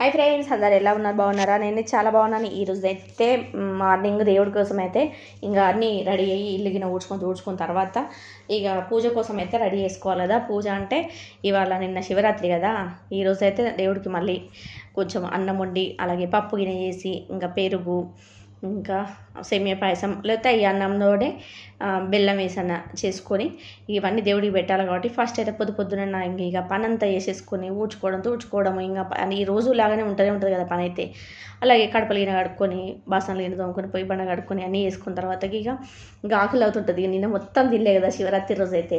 hi friends అందరు ఎలా ఉన్నారు బాగున్నారా నేను చాలా బాగున్నాను ఈరోజు అయితే మార్నింగ్ దేవుడి కోసం అయితే ఇంకా అన్నీ రెడీ అయ్యి ఇల్లు గిన ఊడ్చుకొని ఊడ్చుకున్న తర్వాత ఇక పూజ కోసం అయితే రెడీ చేసుకోవాలి కదా పూజ అంటే ఇవాళ నిన్న శివరాత్రి కదా ఈరోజు అయితే దేవుడికి మళ్ళీ కొంచెం అన్నం వండి అలాగే పప్పు గిన చేసి ఇంకా పెరుగు ఇంకా సేమియ పాయసం లేకపోతే ఈ అన్నంలోనే బెల్లం వేసన్న చేసుకొని ఇవన్నీ దేవుడికి పెట్టాలి కాబట్టి ఫస్ట్ అయితే పొద్దు పొద్దున ఇక పని అంతా చేసేసుకొని ఊడ్చుకోవడం తుడుచుకోవడం ఇంకా ఈ రోజు లాగానే ఉంటూనే ఉంటుంది కదా పని అయితే అలాగే కడపలు గిన కడుక్కొని బాసనలు గిన తోముకొని పొయ్యి బండ కడుక్కొని అన్నీ వేసుకున్న తర్వాత ఇక ఇంకా ఆకలి అవుతుంటుంది నిన్న మొత్తం తినలే కదా శివరాత్రి రోజు అయితే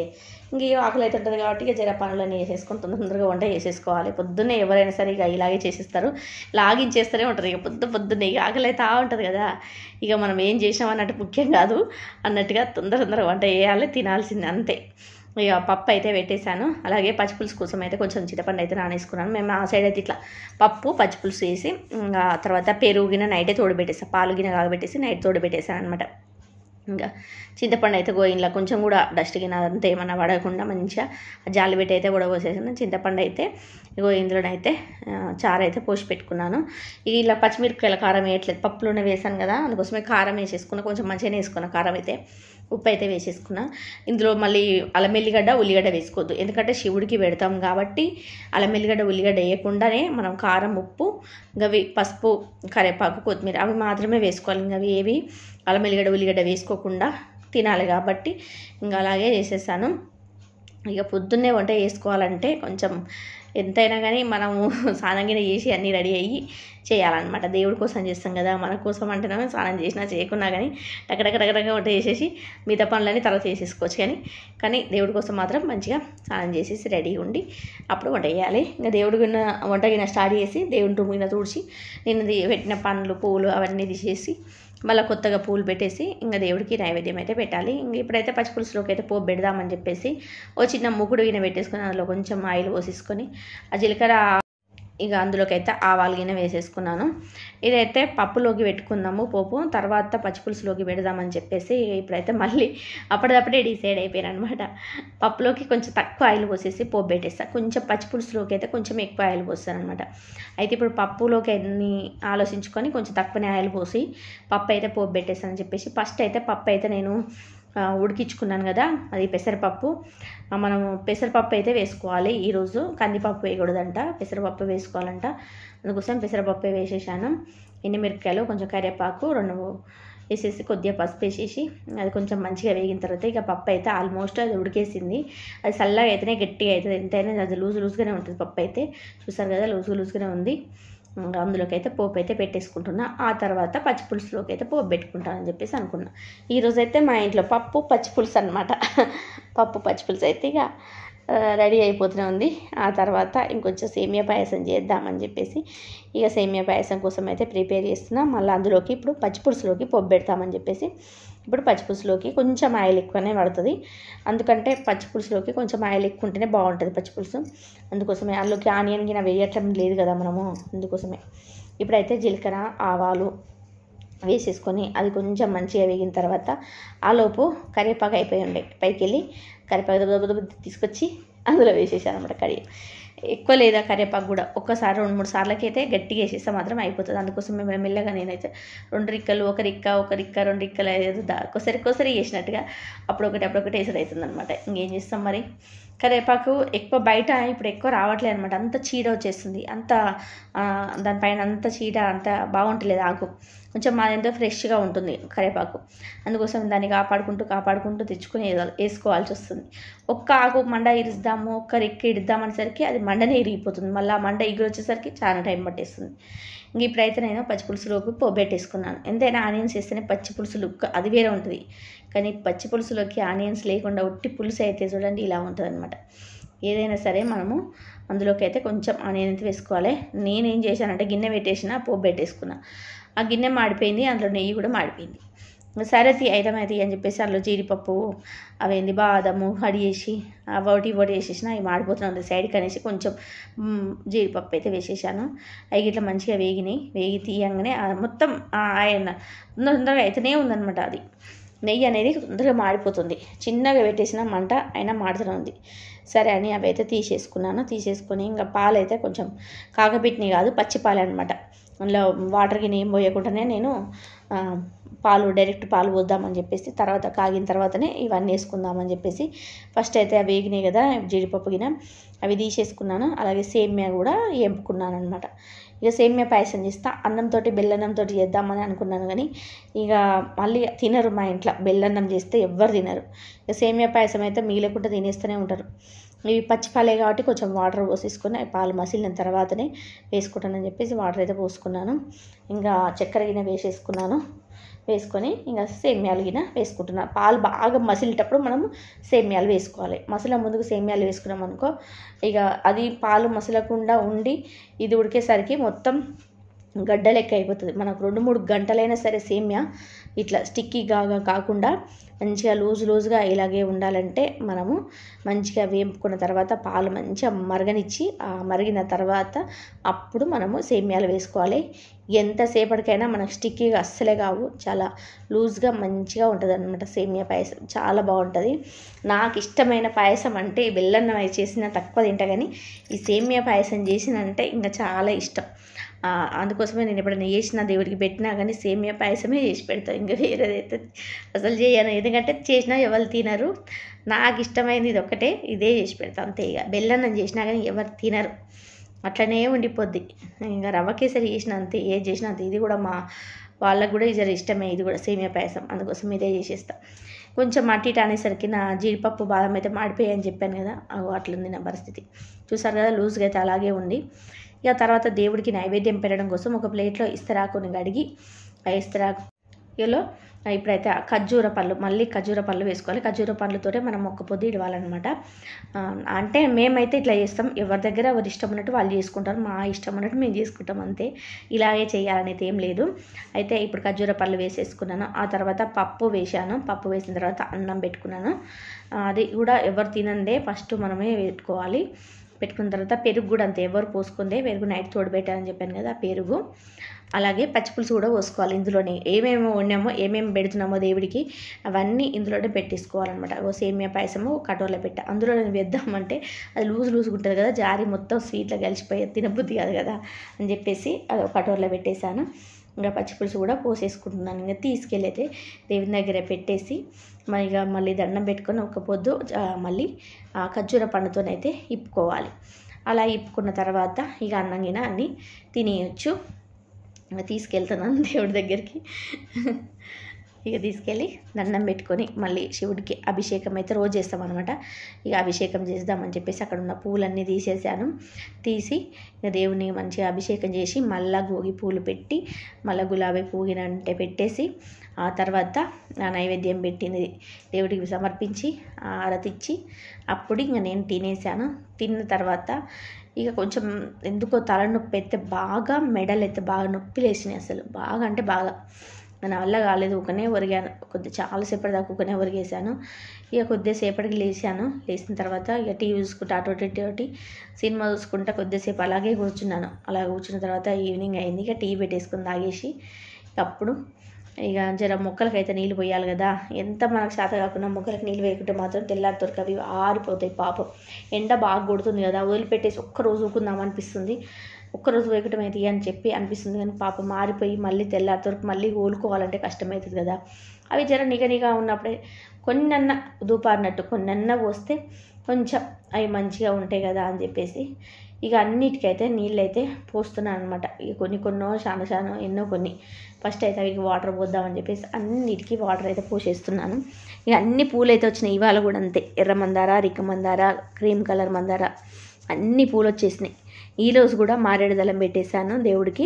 ఇంక ఆకులు అవుతుంటుంది కాబట్టి ఇక జర పనులన్నీ వేసేసుకొని తొందరగా వంట చేసేసుకోవాలి పొద్దున్నే ఎవరైనా సరే ఇక ఇలాగే చేసేస్తారు లాగించేస్తూనే ఉంటారు ఇక పొద్దు పొద్దున్నే ఇక ఆకలి అవుతా ఉంటుంది కదా ఇక మనం మనం ఏం చేసాం అన్నట్టు ముఖ్యం కాదు అన్నట్టుగా తొందర తొందర వంట చేయాలి తినాల్సింది అంతే ఇక పప్పు అయితే పెట్టేశాను అలాగే పచ్చిపులుసు కోసం అయితే కొంచెం చిటపండు అయితే నానేసుకున్నాను మేము ఆ సైడ్ అయితే ఇట్లా పప్పు పచ్చిపులుసు వేసి తర్వాత పెరుగు గిన్నె నైటే తోడబెట్టేసాను పాలు గిన్నె కాగబెట్టేసి నైట్ తోడు పెట్టేసాను అనమాట ఇంకా చింతపండు అయితే గోయిన్లో కొంచెం కూడా డస్ట్ గిన అంతా ఏమన్నా పడకుండా మంచిగా జాలి పెట్టి అయితే ఉడబోసేసాను చింతపండు అయితే ఇగో ఇందులోనైతే చారు అయితే పోసి పెట్టుకున్నాను ఇలా పచ్చిమిరపకాయల కారం వేయట్లేదు పప్పులోనే వేసాను కదా అందుకోసమే కారం వేసేసుకున్న కొంచెం మంచిగానే వేసుకున్న కారం అయితే ఉప్పు అయితే వేసేసుకున్నా ఇందులో మళ్ళీ అల్లం ఉల్లిగడ్డ వేసుకోవద్దు ఎందుకంటే శివుడికి పెడతాం కాబట్టి అల్లం ఉల్లిగడ్డ వేయకుండానే మనం కారం ఉప్పు గవి పసుపు కరివేపాకు కొత్తిమీర అవి మాత్రమే వేసుకోవాలి ఇంకా అవి ఏవి అల్లం ఉల్లిగడ్డ వేసుకోకుండా తినాలి కాబట్టి ఇంకా అలాగే చేసేసాను ఇక పొద్దున్నే వంట చేసుకోవాలంటే కొంచెం ఎంతైనా కానీ మనము స్నానంగిన చేసి అన్నీ రెడీ అయ్యి చేయాలన్నమాట దేవుడి కోసం చేస్తాం కదా మన కోసం అంటేనే స్నానం చేసినా చేయకున్నా కానీ టకటకటకటగా వంట చేసేసి మిగతా పనులన్నీ తర్వాత చేసేసుకోవచ్చు కానీ కానీ దేవుడి కోసం మాత్రం మంచిగా స్నానం చేసేసి రెడీ ఉండి అప్పుడు వంట చేయాలి ఇంకా దేవుడి గిన్న వంట గిన్నె స్టార్ట్ చేసి దేవుడి రూమ్ గిన్నె తుడిచి నేను పెట్టిన పండ్లు పూలు అవన్నీ తీసేసి మళ్ళీ కొత్తగా పూలు పెట్టేసి ఇంకా దేవుడికి నైవేద్యం అయితే పెట్టాలి ఇంక ఇప్పుడైతే పచ్చి పులుసులోకి అయితే పోపు పెడదామని చెప్పేసి ఓ చిన్న ముగ్గుడు ఈయన పెట్టేసుకొని అందులో కొంచెం ఆయిల్ పోసేసుకొని ఆ జీలకర్ర ఇక అందులోకి అయితే ఆవాలు గిన్నె వేసేసుకున్నాను ఇదైతే పప్పులోకి పెట్టుకుందాము పోపు తర్వాత పచ్చిపులుసులోకి పెడదామని చెప్పేసి ఇప్పుడైతే మళ్ళీ అప్పటిదప్పుడే డిసైడ్ అయిపోయాను అనమాట పప్పులోకి కొంచెం తక్కువ ఆయిల్ పోసేసి పోపు పెట్టేస్తాను కొంచెం పచ్చిపులుసులోకి అయితే కొంచెం ఎక్కువ ఆయిల్ పోస్తాను అనమాట అయితే ఇప్పుడు పప్పులోకి అన్ని ఆలోచించుకొని కొంచెం తక్కువనే ఆయిల్ పోసి పప్పు అయితే పోపు పెట్టేస్తానని చెప్పేసి ఫస్ట్ అయితే పప్పు అయితే నేను ఉడికించుకున్నాను కదా అది పెసరపప్పు మనం పెసరపప్పు అయితే వేసుకోవాలి ఈరోజు కందిపప్పు వేయకూడదంట పెసరపప్పు వేసుకోవాలంట అందుకోసం పెసరపప్పు వేసేసాను ఎండుమిరపకాయలు కొంచెం కరివేపాకు రెండు వేసేసి కొద్దిగా పసుపు వేసేసి అది కొంచెం మంచిగా వేగిన తర్వాత ఇక పప్పు అయితే ఆల్మోస్ట్ అది ఉడికేసింది అది చల్లగా అయితేనే గట్టిగా అవుతుంది ఎంతైనా అది లూజ్ లూజ్గానే ఉంటుంది పప్పు అయితే చూసారు కదా లూజ్ లూజ్గానే ఉంది ఇంకా అందులోకి అయితే పోపు అయితే పెట్టేసుకుంటున్నా ఆ తర్వాత పచ్చిపులుసులోకి అయితే పోపు పెట్టుకుంటానని చెప్పేసి అనుకున్నా ఈరోజు అయితే మా ఇంట్లో పప్పు పచ్చిపులుసు అనమాట పప్పు పచ్చిపులుసు అయితే ఇక రెడీ అయిపోతూనే ఉంది ఆ తర్వాత ఇంకొంచెం సేమియా పాయసం చేద్దామని చెప్పేసి ఇక సేమియా పాయసం కోసం అయితే ప్రిపేర్ చేస్తున్నా మళ్ళీ అందులోకి ఇప్పుడు పచ్చిపులుసులోకి పోపు పెడతామని చెప్పేసి ఇప్పుడు పచ్చిపులుసులోకి కొంచెం ఆయిల్ ఎక్కువనే పడుతుంది అందుకంటే పచ్చిపులుసులోకి కొంచెం ఆయిల్ ఎక్కువ ఉంటేనే బాగుంటుంది పచ్చిపులుసు అందుకోసమే అందులోకి ఆనియన్ గిన వేయటం లేదు కదా మనము అందుకోసమే ఇప్పుడైతే జీలకర్ర ఆవాలు వేసేసుకొని అది కొంచెం మంచిగా వేగిన తర్వాత ఆలోపు కరివేపాకు అయిపోయి ఉండే పైకి వెళ్ళి కరివేపాకు తీసుకొచ్చి అందులో వేసేసాను అనమాట కర్రీ ఎక్కువ లేదా కరివేపాకు కూడా ఒక్కసారి రెండు మూడు సార్లకి అయితే గట్టిగా వేసేస్తే మాత్రం అయిపోతుంది అందుకోసం మేము మెల్లగా నేనైతే రెండు రిక్కలు ఒక రిక్క ఒక రిక్క రెండు రిక్కలు ఒక్కసారి ఒక్కసారి వేసినట్టుగా అప్పుడొకటి అప్పుడొకటి వేసేది అవుతుంది అనమాట ఇంకేం చేస్తాం మరి కరివేపాకు ఎక్కువ బయట ఇప్పుడు ఎక్కువ రావట్లేదు అనమాట అంత చీడ వచ్చేస్తుంది అంత దానిపైన అంత చీడ అంత బాగుంటలేదు ఆకు కొంచెం ఎంతో ఫ్రెష్గా ఉంటుంది కరివేపాకు అందుకోసం దాన్ని కాపాడుకుంటూ కాపాడుకుంటూ తెచ్చుకుని వేసుకోవాల్సి వస్తుంది ఒక్క ఆకు మండ ఇరుద్దాము ఒక్క రెక్క అనేసరికి అది మండనే ఇరిగిపోతుంది మళ్ళీ మండ ఇగురు వచ్చేసరికి చాలా టైం పట్టేస్తుంది ఇంక ఇప్పుడైతే నేను పచ్చి పులుసులోకి పోబెట్టేసుకున్నాను ఎంతైనా ఆనియన్స్ వేస్తేనే పచ్చి పులుసులు అది వేరే ఉంటుంది కానీ పచ్చి పులుసులోకి ఆనియన్స్ లేకుండా ఉట్టి పులుసు అయితే చూడండి ఇలా ఉంటుంది ఏదైనా సరే మనము అందులోకి అయితే కొంచెం ఆనియన్ అయితే వేసుకోవాలి నేనేం చేశానంటే గిన్నె పెట్టేసిన పోపు పెట్టేసుకున్నా ఆ గిన్నె మాడిపోయింది అందులో నెయ్యి కూడా మాడిపోయింది సరే తీ ఐటమ్ అయితే అని చెప్పేసి అందులో జీడిపప్పు అవేంది బాదము హడి చేసి ఒకటి ఒకటి వేసేసిన అవి మాడిపోతున్నాం సైడ్కి అనేసి కొంచెం జీడిపప్పు అయితే వేసేసాను అవి ఇట్లా మంచిగా వేగినాయి వేగి తీయంగానే మొత్తం ఆయన తొందరగా అయితేనే ఉందనమాట అది నెయ్యి అనేది తొందరగా మాడిపోతుంది చిన్నగా పెట్టేసిన మంట అయినా మాడుతూనే ఉంది సరే అని అవి అయితే తీసేసుకున్నాను తీసేసుకొని ఇంకా పాలు అయితే కొంచెం కాగబెట్టినవి కాదు పచ్చి పాలే అనమాట అందులో వాటర్ గిన్నె ఏం పోయకుండానే నేను పాలు డైరెక్ట్ పాలు పోద్దామని చెప్పేసి తర్వాత కాగిన తర్వాతనే ఇవన్నీ వేసుకుందామని చెప్పేసి ఫస్ట్ అయితే అవి వేగినాయి కదా జీడిపప్పు గిన అవి తీసేసుకున్నాను అలాగే సేమ్యా కూడా ఎంపుకున్నాను అనమాట ఇక సేమ్యా పాయసం చేస్తా అన్నంతో బెల్లన్నంతో చేద్దామని అనుకున్నాను కానీ ఇక మళ్ళీ తినరు మా ఇంట్లో బెల్లన్నం చేస్తే ఎవ్వరు తినరు ఇక సేమ్యా పాయసం అయితే మిగిలకుండా తినేస్తూనే ఉంటారు ఇవి పచ్చిపాలే కాబట్టి కొంచెం వాటర్ పోసేసుకుని పాలు మసిలిన తర్వాతనే వేసుకుంటానని చెప్పేసి వాటర్ అయితే పోసుకున్నాను ఇంకా చక్కెర గిన్నె వేసేసుకున్నాను వేసుకొని ఇంకా సేమ్యాలు గిన్నె వేసుకుంటున్నాను పాలు బాగా మసిలేటప్పుడు మనం సేమ్యాలు వేసుకోవాలి మసల ముందుకు సేమ్యాలు వేసుకున్నాం అనుకో ఇక అది పాలు మసలకుండా ఉండి ఇది ఉడికేసరికి మొత్తం గడ్డ లెక్క అయిపోతుంది మనకు రెండు మూడు గంటలైనా సరే సేమ్యా ఇట్లా స్టిక్కీగా కాకుండా మంచిగా లూజ్ లూజ్గా ఇలాగే ఉండాలంటే మనము మంచిగా వేపుకున్న తర్వాత పాలు మంచిగా మరగనిచ్చి ఆ మరిగిన తర్వాత అప్పుడు మనము సేమ్యాలు వేసుకోవాలి ఎంతసేపటికైనా మనకు స్టిక్కీగా అస్సలే కావు చాలా లూజ్గా మంచిగా ఉంటుంది అనమాట సేమియా పాయసం చాలా బాగుంటుంది నాకు ఇష్టమైన పాయసం అంటే బెల్లన్నం చేసిన తక్కువ తింటా కానీ ఈ సేమియా పాయసం చేసినంటే ఇంకా చాలా ఇష్టం అందుకోసమే నేను ఎప్పుడైనా చేసిన దేవుడికి పెట్టినా కానీ సేమియా పాయసమే చేసి పెడతాను ఇంకా వేరేదైతే అసలు చేయను ఎందుకంటే చేసినా ఎవరు తినరు నాకు ఇష్టమైనది ఇది ఒక్కటే ఇదే చేసి పెడతాను అంతే ఇక బెల్లం చేసినా కానీ ఎవరు తినరు అట్లనే ఉండిపోద్ది ఇంకా రవ్వ కేసరి చేసిన అంతే ఏది చేసినా అంతే ఇది కూడా మా వాళ్ళకు కూడా ఇది ఇష్టమే ఇది కూడా సేమియా పాయసం అందుకోసం ఇదే చేసేస్తాం కొంచెం మట్టి అనేసరికి నా జీడిపప్పు బాదం అయితే మాడిపోయాయని చెప్పాను కదా అట్లుంది నా పరిస్థితి చూసారు కదా లూజ్గా అయితే అలాగే ఉంది ఇక తర్వాత దేవుడికి నైవేద్యం పెట్టడం కోసం ఒక ప్లేట్లో ఇస్తరాకుని కడిగి ఆ ఇస్తరాకు ఇలా ఇప్పుడైతే ఖర్జూర పళ్ళు మళ్ళీ ఖర్జూర పళ్ళు వేసుకోవాలి ఖర్జూర పళ్ళతోనే మనం ఒక్క పొద్దు ఇడవాలన్నమాట అంటే మేమైతే ఇట్లా చేస్తాం ఎవరి దగ్గర ఎవరు ఇష్టం ఉన్నట్టు వాళ్ళు చేసుకుంటారు మా ఇష్టం ఉన్నట్టు మేము చేసుకుంటాం అంతే ఇలాగే చేయాలనేది ఏం లేదు అయితే ఇప్పుడు ఖర్జూర పళ్ళు వేసేసుకున్నాను ఆ తర్వాత పప్పు వేశాను పప్పు వేసిన తర్వాత అన్నం పెట్టుకున్నాను అది కూడా ఎవరు తినందే ఫస్ట్ మనమే పెట్టుకోవాలి పెట్టుకున్న తర్వాత పెరుగు కూడా అంతే ఎవరు పోసుకుందే పెరుగు నైట్ తోడబెట్టాలని చెప్పాను కదా పెరుగు అలాగే పచ్చిపులుసు కూడా పోసుకోవాలి ఇందులోనే ఏమేమి వండామో ఏమేమి పెడుతున్నామో దేవుడికి అవన్నీ ఇందులోనే పెట్టేసుకోవాలన్నమాట ఓ సేమియా పాయసము కటోరలో పెట్టా అందులో వేద్దామంటే అది లూజ్ లూజ్గా ఉంటుంది కదా జారి మొత్తం స్వీట్లో కలిసిపోయి తినబుద్ధి కాదు కదా అని చెప్పేసి అది కటోరలో పెట్టేశాను ఇంకా పచ్చిపులుసు కూడా పోసేసుకుంటున్నాను ఇంకా తీసుకెళ్ళి అయితే దేవుని దగ్గర పెట్టేసి మరి ఇక మళ్ళీ దండం పెట్టుకొని ఒక పొద్దు మళ్ళీ ఖర్జూర పండుతోనైతే ఇప్పుకోవాలి అలా ఇప్పుకున్న తర్వాత ఇక అన్నం గిన అన్నీ తినేయచ్చు తీసుకెళ్తున్నాను దేవుడి దగ్గరికి ఇక తీసుకెళ్ళి దండం పెట్టుకొని మళ్ళీ శివుడికి అభిషేకం అయితే రోజు చేస్తాం అనమాట ఇక అభిషేకం చేద్దామని చెప్పేసి అక్కడ ఉన్న పూలన్నీ తీసేసాను తీసి ఇక దేవుని మంచిగా అభిషేకం చేసి మళ్ళా గోగి పూలు పెట్టి మళ్ళీ గులాబీ పూగినంటే పెట్టేసి ఆ తర్వాత నైవేద్యం పెట్టింది దేవుడికి సమర్పించి ఆరతిచ్చి అప్పుడు ఇంక నేను తినేసాను తిన్న తర్వాత ఇక కొంచెం ఎందుకో తలనొప్పి అయితే బాగా మెడలు అయితే బాగా నొప్పి లేచినాయి అసలు బాగా అంటే బాగా నా వల్ల కాలేదు ఒకనే ఒరిగాను కొద్ది చాలాసేపటి దాకా ఒకనే ఒరిగేసాను ఇక కొద్దిసేపటికి లేచాను లేచిన తర్వాత ఇక టీవీ చూసుకుంటా అటు ఒకటి సినిమా చూసుకుంటా కొద్దిసేపు అలాగే కూర్చున్నాను అలా కూర్చున్న తర్వాత ఈవినింగ్ అయింది ఇక టీవీ పెట్టేసుకుని తాగేసి అప్పుడు ఇక జర మొక్కలకైతే నీళ్ళు పోయాలి కదా ఎంత మనకు శాత కాకుండా మొక్కలకు నీళ్ళు వేయకుంటే మాత్రం తెల్లారి తెల్లారితోరికి అవి ఆరిపోతాయి పాపం ఎండ బాగా కొడుతుంది కదా వదిలిపెట్టేసి ఒక్క రోజు ఊకుందాం అనిపిస్తుంది ఒక్కరోజు వేగటం అయితే అని చెప్పి అనిపిస్తుంది కానీ పాప మారిపోయి మళ్ళీ తెల్లారితోరకు మళ్ళీ కోలుకోవాలంటే కష్టమవుతుంది కదా అవి జర నిగనిగా ఉన్నప్పుడే కొన్నన్న దూపారినట్టు కొన్నన్న పోస్తే కొంచెం అవి మంచిగా ఉంటాయి కదా అని చెప్పేసి ఇక అన్నిటికైతే నీళ్ళు అయితే పోస్తున్నాను అనమాట ఇక కొన్ని కొన్నో శాన శానో ఎన్నో కొన్ని ఫస్ట్ అయితే అవి వాటర్ పోద్దామని చెప్పేసి అన్నిటికీ వాటర్ అయితే పోసేస్తున్నాను ఇక అన్ని పూలు అయితే వచ్చినాయి ఇవాళ కూడా అంతే ఎర్ర మందార రిక్క మందార క్రీమ్ కలర్ మందార అన్ని పూలు వచ్చేసినాయి ఈరోజు కూడా మారేడు దళం పెట్టేశాను దేవుడికి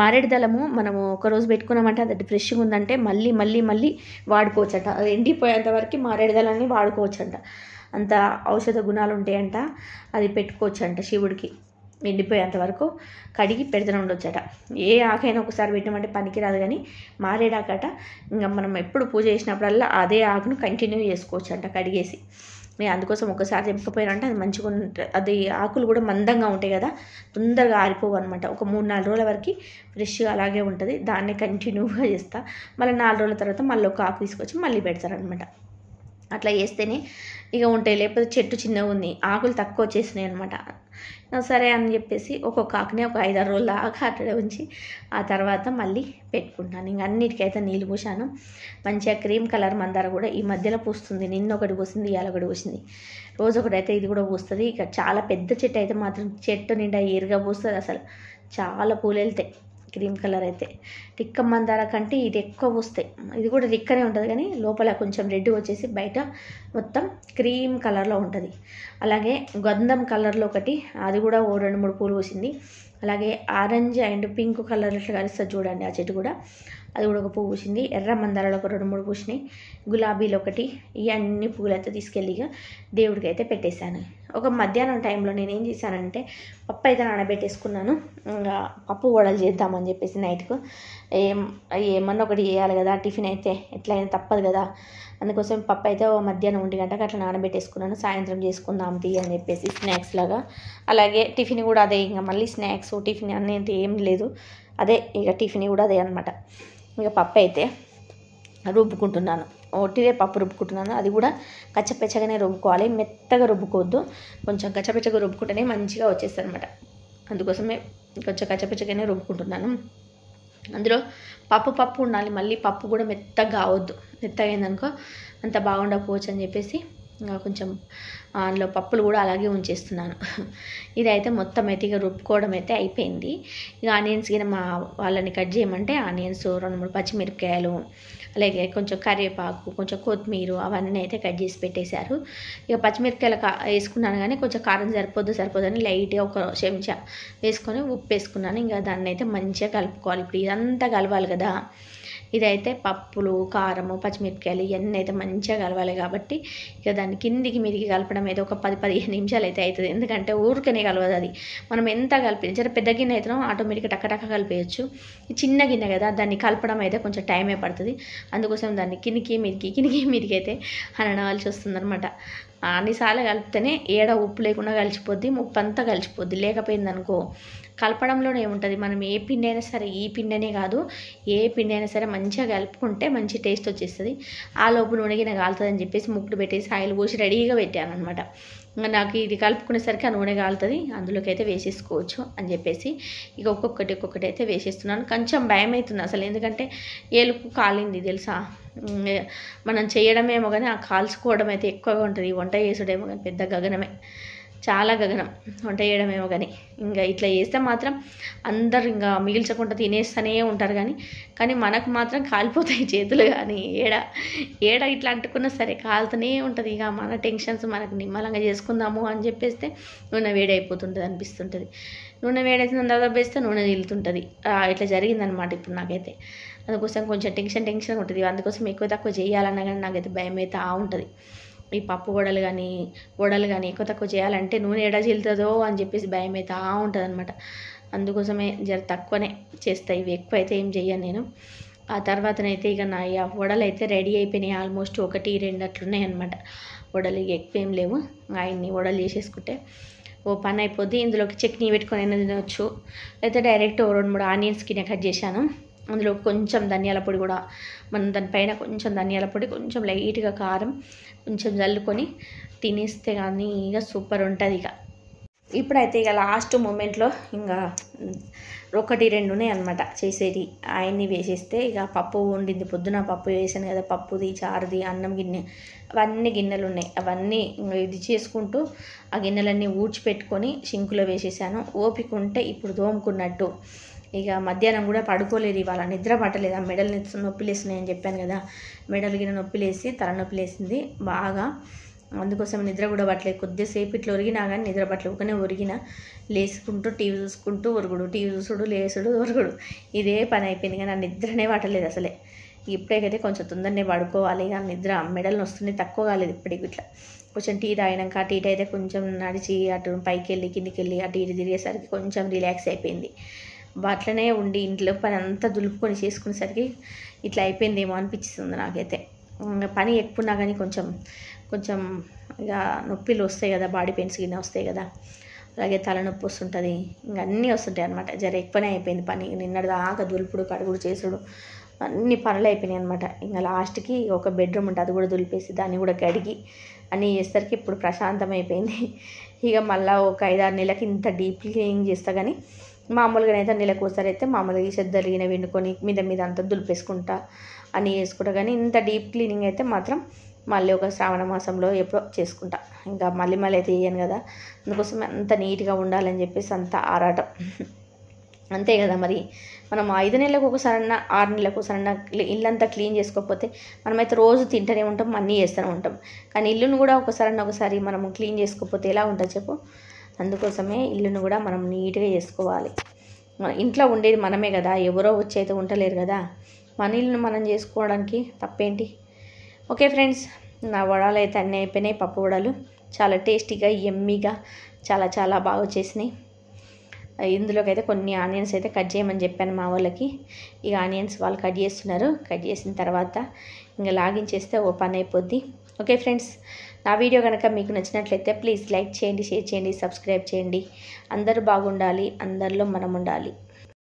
మారేడు దళము మనము ఒకరోజు పెట్టుకున్నామంటే అది ఫ్రెష్గా ఉందంటే మళ్ళీ మళ్ళీ మళ్ళీ వాడుకోవచ్చంట అది ఎండిపోయేంత వరకు మారేడు దళాన్ని వాడుకోవచ్చంట అంత ఔషధ గుణాలు ఉంటాయంట అది పెట్టుకోవచ్చంట శివుడికి ఎండిపోయేంత వరకు కడిగి ఉండొచ్చు ఉండొచ్చట ఏ ఆకైనా ఒకసారి పెట్టమంటే పనికిరాదు కానీ మారేడాకట ఇంకా మనం ఎప్పుడు పూజ చేసినప్పుడల్లా అదే ఆకును కంటిన్యూ చేసుకోవచ్చంట కడిగేసి మేము అందుకోసం ఒకసారి అంటే అది మంచిగా ఉంటుంది అది ఆకులు కూడా మందంగా ఉంటాయి కదా తొందరగా ఆరిపోవు అనమాట ఒక మూడు నాలుగు రోజుల వరకు ఫ్రెష్గా అలాగే ఉంటుంది దాన్నే కంటిన్యూగా చేస్తా మళ్ళీ నాలుగు రోజుల తర్వాత మళ్ళీ ఒక ఆకు తీసుకొచ్చి మళ్ళీ పెడతారనమాట అట్లా చేస్తేనే ఇక ఉంటాయి లేకపోతే చెట్టు చిన్నగా ఉంది ఆకులు తక్కువ వచ్చేసినాయి అనమాట సరే అని చెప్పేసి ఒక్కొక్క ఆకుని ఒక ఐదారు రోజుల ఆకు అట్లే ఉంచి ఆ తర్వాత మళ్ళీ పెట్టుకుంటాను ఇంక అన్నిటికైతే నీళ్ళు పోసాను మంచిగా క్రీమ్ కలర్ మందార కూడా ఈ మధ్యలో పూస్తుంది నిన్న ఒకటి పోసింది ఇవాళ ఒకటి పోసింది రోజు ఒకటి అయితే ఇది కూడా పూస్తుంది ఇక చాలా పెద్ద చెట్టు అయితే మాత్రం చెట్టు నిండా ఏరుగా పూస్తుంది అసలు చాలా పూలు వెళ్తాయి క్రీమ్ కలర్ అయితే రిక్క మందార కంటే ఇది ఎక్కువ వస్తాయి ఇది కూడా రిక్కనే ఉంటుంది కానీ లోపల కొంచెం రెడ్ వచ్చేసి బయట మొత్తం క్రీమ్ కలర్లో ఉంటుంది అలాగే గంధం కలర్లో ఒకటి అది కూడా ఓ రెండు మూడు పూలు వచ్చింది అలాగే ఆరెంజ్ అండ్ పింక్ కలర్ ఇట్లా కలుస్తుంది చూడండి ఆ చెట్టు కూడా అది కూడా ఒక పువ్వు పూసింది ఎర్ర మందారాలు ఒక రెండు మూడు పూసినాయి గులాబీలు ఒకటి ఇవన్నీ పువ్వులైతే తీసుకెళ్ళి ఇక దేవుడికి అయితే పెట్టేశాను ఒక మధ్యాహ్నం టైంలో నేను ఏం చేశానంటే పప్పు అయితే నానబెట్టేసుకున్నాను పప్పు వడలు చేద్దామని చెప్పేసి నైట్కు ఏం ఏమన్నా ఒకటి చేయాలి కదా టిఫిన్ అయితే ఎట్లయినా తప్పదు కదా అందుకోసం పప్పు అయితే ఓ మధ్యాహ్నం ఉండి గంటకు అట్లా నానబెట్టేసుకున్నాను సాయంత్రం చేసుకుందాం తీ అని చెప్పేసి స్నాక్స్ లాగా అలాగే టిఫిన్ కూడా అదే ఇంకా మళ్ళీ స్నాక్స్ టిఫిన్ అనేది ఏం లేదు అదే ఇక టిఫిన్ కూడా అదే అనమాట ఇక పప్పు అయితే రుబ్బుకుంటున్నాను ఒట్టిదే పప్పు రుబ్బుకుంటున్నాను అది కూడా కచ్చపెచ్చగానే రుబ్బుకోవాలి మెత్తగా రుబ్బుకోవద్దు కొంచెం కచ్చపెచ్చగా రుబ్బుకుంటేనే మంచిగా వచ్చేస్తారనమాట అనమాట అందుకోసమే కొంచెం కచ్చపెచ్చగానే రుబ్బుకుంటున్నాను అందులో పప్పు పప్పు ఉండాలి మళ్ళీ పప్పు కూడా మెత్తగా కావద్దు మెత్తగా అయింది అనుకో అంత బాగుండకపోవచ్చు అని చెప్పేసి ఇంకా కొంచెం అందులో పప్పులు కూడా అలాగే ఉంచేస్తున్నాను ఇదైతే మొత్తం అయితే ఇక రుబ్బుకోవడం అయితే అయిపోయింది ఇక ఆనియన్స్ కింద మా వాళ్ళని కట్ చేయమంటే ఆనియన్స్ రెండు మూడు పచ్చిమిరపకాయలు అలాగే కొంచెం కరివేపాకు కొంచెం కొత్తిమీర అవన్నీ అయితే కట్ చేసి పెట్టేశారు ఇక పచ్చిమిరపకాయలు వేసుకున్నాను కానీ కొంచెం కారం సరిపోద్దు సరిపోదని లైట్గా ఒక చెంచా వేసుకొని ఉప్పు వేసుకున్నాను ఇంకా దాన్ని అయితే మంచిగా కలుపుకోవాలి ఇప్పుడు ఇదంతా కలవాలి కదా ఇదైతే పప్పులు కారము పచ్చిమిరపకాయలు ఇవన్నీ అయితే మంచిగా కలవాలి కాబట్టి ఇక దాన్ని కిందికి మీదికి కలపడం అయితే ఒక పది పదిహేను నిమిషాలు అయితే అవుతుంది ఎందుకంటే ఊరికనే కలవదు అది మనం ఎంత కలిపి జర పెద్ద గిన్నె అయితే ఆటోమేటిక్గా టక్కటక్క కలిపేయచ్చు చిన్న గిన్నె కదా దాన్ని కలపడం అయితే కొంచెం టైమే పడుతుంది అందుకోసం దాన్ని కినికి మీదికి కినికి మీదికి అయితే అని వస్తుంది అనమాట అన్నిసార్లు కలిపితేనే ఏడ ఉప్పు లేకుండా కలిసిపోద్ది ముప్పు అంతా కలిసిపోద్ది లేకపోయిందనుకో కలపడంలోనే ఉంటుంది మనం ఏ పిండి అయినా సరే ఈ పిండి కాదు ఏ పిండి అయినా సరే మంచిగా కలుపుకుంటే మంచి టేస్ట్ వచ్చేస్తుంది ఆ లోపు నూనెగిన అని చెప్పేసి ముక్కుడు పెట్టేసి ఆయిల్ పోసి రెడీగా పెట్టాను అనమాట నాకు ఇది కలుపుకునేసరికి ఆ నూనె కాలుతుంది అందులోకి అయితే వేసేసుకోవచ్చు అని చెప్పేసి ఇక ఒక్కొక్కటి ఒక్కొక్కటి అయితే వేసేస్తున్నాను కొంచెం భయం అవుతుంది అసలు ఎందుకంటే ఏలుపు కాలింది తెలుసా మనం చేయడమేమో కానీ ఆ కాల్చుకోవడం అయితే ఎక్కువగా ఉంటుంది వంట చేసుడేమో కానీ పెద్ద గగనమే చాలా గగనం వంట చేయడమేమో కానీ ఇంకా ఇట్లా చేస్తే మాత్రం అందరు ఇంకా మిగిల్చకుండా తినేస్తూనే ఉంటారు కానీ కానీ మనకు మాత్రం కాలిపోతాయి చేతులు కానీ ఏడ ఏడ ఇట్లా అంటుకున్నా సరే కాలుతూనే ఉంటుంది ఇక మన టెన్షన్స్ మనకు నిమ్మలంగా చేసుకుందాము అని చెప్పేస్తే నూనె వేడి అయిపోతుంటుంది అనిపిస్తుంటుంది నూనె వేడైతే తర్వాత వేస్తే నూనె నిలుతుంటుంది ఇట్లా జరిగిందనమాట ఇప్పుడు నాకైతే అందుకోసం కొంచెం టెన్షన్ టెన్షన్ ఉంటుంది అందుకోసం ఎక్కువ తక్కువ చేయాలన్నా కానీ నాకైతే భయం అయితే ఉంటుంది ఈ పప్పు వడలు కానీ వడలు కానీ ఎక్కువ తక్కువ చేయాలంటే నూనె ఎడ చిల్లుతుందో అని చెప్పేసి భయం అవుతా ఉంటుంది అనమాట అందుకోసమే జర తక్కువనే చేస్తాయి ఇవి ఎక్కువ అయితే ఏం చెయ్యను నేను ఆ తర్వాతనైతే ఇక నా వడలు అయితే రెడీ అయిపోయినాయి ఆల్మోస్ట్ ఒకటి రెండు అట్లున్నాయి అనమాట వడలు ఇక ఎక్కువ ఏం లేవు ఆయన్ని వడలు చేసేసుకుంటే ఓ పని అయిపోద్ది ఇందులోకి చట్నీ పెట్టుకొని అయినా తినవచ్చు అయితే డైరెక్ట్ రెండు మూడు ఆనియన్స్ కింద కట్ చేశాను అందులో కొంచెం ధనియాల పొడి కూడా మనం దానిపైన కొంచెం ధనియాల పొడి కొంచెం లైట్గా కారం కొంచెం చల్లుకొని తినేస్తే కానీ ఇక సూపర్ ఉంటుంది ఇక ఇప్పుడైతే ఇక లాస్ట్ మూమెంట్లో ఇంకా ఒకటి రెండు అనమాట చేసేది ఆయన్ని వేసేస్తే ఇక పప్పు వండింది పొద్దున పప్పు వేసాను కదా పప్పుది చారుది అన్నం గిన్నె అవన్నీ గిన్నెలు ఉన్నాయి అవన్నీ ఇది చేసుకుంటూ ఆ గిన్నెలన్నీ ఊడ్చిపెట్టుకొని సింకులో వేసేసాను ఓపిక ఉంటే ఇప్పుడు దోముకున్నట్టు ఇక మధ్యాహ్నం కూడా పడుకోలేదు ఇవాళ నిద్ర పట్టలేదు ఆ మెడల్ నొప్పి లేస్తున్నాయని చెప్పాను కదా మెడల్ గిన నొప్పి లేసి తలనొప్పి లేసింది బాగా అందుకోసం నిద్ర కూడా పట్టలేదు కొద్దిసేపు ఇట్లా ఒరిగినా కానీ నిద్ర పట్టలేదు ఒకనే ఒరిగిన లేసుకుంటూ టీవీ చూసుకుంటూ ఒరుగుడు టీవీ చూసుడు లేసుడు ఒరుగుడు ఇదే పని అయిపోయింది కానీ నా నిద్రనే పట్టలేదు అసలే ఇప్పుడేకైతే కొంచెం తొందరనే పడుకోవాలి కానీ నిద్ర మెడల్ వస్తుంది తక్కువ కాలేదు ఇప్పటికి ఇట్లా కొంచెం టీ తాగినాక అటు ఇటు అయితే కొంచెం నడిచి అటు పైకి వెళ్ళి కిందికి వెళ్ళి అటు ఇటు తిరిగేసరికి కొంచెం రిలాక్స్ అయిపోయింది అట్లనే ఉండి ఇంట్లో పని అంతా దులుపుకొని చేసుకునేసరికి ఇట్లా అయిపోయిందేమో అనిపించింది నాకైతే పని ఎక్కువన్నా కానీ కొంచెం కొంచెం ఇక నొప్పిలు వస్తాయి కదా బాడీ పెయిన్స్ గిన్నె వస్తాయి కదా అలాగే తలనొప్పి వస్తుంటుంది ఇంకా అన్నీ వస్తుంటాయి అనమాట జర ఎక్కువనే అయిపోయింది పని నిన్నడు దాకా దులుపుడు కడుగుడు చేసుడు అన్ని పనులు అయిపోయినాయి అనమాట ఇంకా లాస్ట్కి ఒక బెడ్రూమ్ ఉంటుంది అది కూడా దులిపేసి దాన్ని కూడా కడిగి అన్నీ చేసేసరికి ఇప్పుడు ప్రశాంతమైపోయింది ఇక మళ్ళీ ఒక ఐదారు నెలలకి ఇంత డీప్ క్లీనింగ్ చేస్తా కానీ అయితే నెలకు ఒకసారి అయితే మామూలుగా ఈ ఈయన వండుకొని మీద మీద అంతా దులిపేసుకుంటా అని చేసుకుంటా కానీ ఇంత డీప్ క్లీనింగ్ అయితే మాత్రం మళ్ళీ ఒక శ్రావణ మాసంలో ఎప్పుడో చేసుకుంటా ఇంకా మళ్ళీ మళ్ళీ అయితే వేయను కదా అందుకోసం అంత నీట్గా ఉండాలని చెప్పేసి అంత ఆరాటం అంతే కదా మరి మనం ఐదు నెలలకు ఒకసారన్నా ఆరు నెలలకు ఒకసారన్నా ఇల్లంతా క్లీన్ చేసుకోకపోతే మనమైతే రోజు తింటూనే ఉంటాం అన్నీ చేస్తూనే ఉంటాం కానీ ఇల్లును కూడా ఒకసారన్నా ఒకసారి మనం క్లీన్ చేసుకోకపోతే ఎలా ఉంటుంది చెప్పు అందుకోసమే ఇల్లును కూడా మనం నీట్గా చేసుకోవాలి ఇంట్లో ఉండేది మనమే కదా ఎవరో వచ్చి అయితే ఉండలేరు కదా మన ఇల్లును మనం చేసుకోవడానికి తప్పేంటి ఓకే ఫ్రెండ్స్ నా వడలు అయితే అన్నీ అయిపోయినాయి పప్పు వడలు చాలా టేస్టీగా ఎమ్మీగా చాలా చాలా బాగా వచ్చేసినాయి ఇందులోకి అయితే కొన్ని ఆనియన్స్ అయితే కట్ చేయమని చెప్పాను మా వాళ్ళకి ఇక ఆనియన్స్ వాళ్ళు కట్ చేస్తున్నారు కట్ చేసిన తర్వాత ఇంకా లాగించేస్తే ఓ పని అయిపోద్ది ఓకే ఫ్రెండ్స్ నా వీడియో కనుక మీకు నచ్చినట్లయితే ప్లీజ్ లైక్ చేయండి షేర్ చేయండి సబ్స్క్రైబ్ చేయండి అందరూ బాగుండాలి అందరిలో మనం ఉండాలి